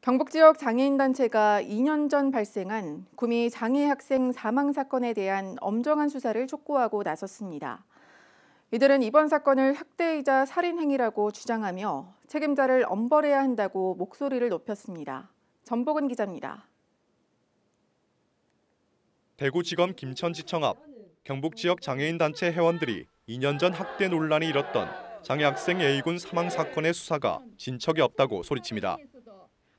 경북 지역 장애인 단체가 2년 전 발생한 구미 장애 학생 사망 사건에 대한 엄정한 수사를 촉구하고 나섰습니다. 이들은 이번 사건을 학대이자 살인 행위라고 주장하며 책임자를 엄벌해야 한다고 목소리를 높였습니다. 전복은 기자입니다. 대구지검 김천지청 앞 경북 지역 장애인 단체 회원들이 2년 전 학대 논란이 일었던 장애 학생 A군 사망 사건의 수사가 진척이 없다고 소리칩니다.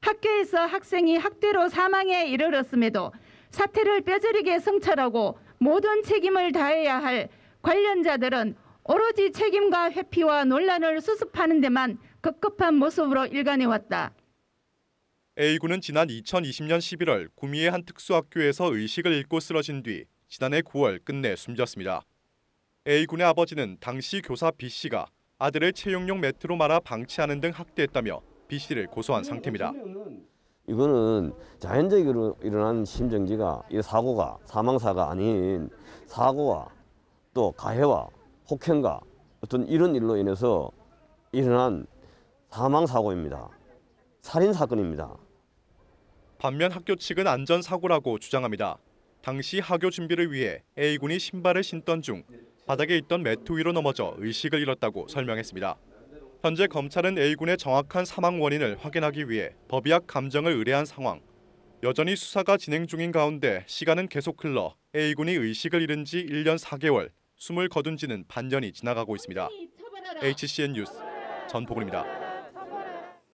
학교에서 학생이 학대로 사망에 이르렀음에도 사태를 뼈저리게 성찰하고 모든 책임을 다해야 할 관련자들은 오로지 책임과 회피와 논란을 수습하는 데만 급급한 모습으로 일관해왔다. A군은 지난 2020년 11월 구미의 한 특수학교에서 의식을 잃고 쓰러진 뒤 지난해 9월 끝내 숨졌습니다. A군의 아버지는 당시 교사 B씨가 아들을 채용용 매트로 말아 방치하는 등 학대했다며 B 씨를 고소한 상태입니다. 이거는 자연적으로 일어난 심정지가 이 사고가 사망사가 아닌 사고와 또 가해와 혹행과 어떤 이런 일로 인해서 일어난 사망사고입니다. 살인사건입니다. 반면 학교 측은 안전사고라고 주장합니다. 당시 하교 준비를 위해 A군이 신발을 신던 중 바닥에 있던 매트 위로 넘어져 의식을 잃었다고 설명했습니다. 현재 검찰은 A군의 정확한 사망 원인을 확인하기 위해 법의학 감정을 의뢰한 상황. 여전히 수사가 진행 중인 가운데 시간은 계속 흘러 A군이 의식을 잃은 지 1년 4개월, 숨을 거둔 지는 반년이 지나가고 있습니다. HCN 뉴스 전복훈입니다.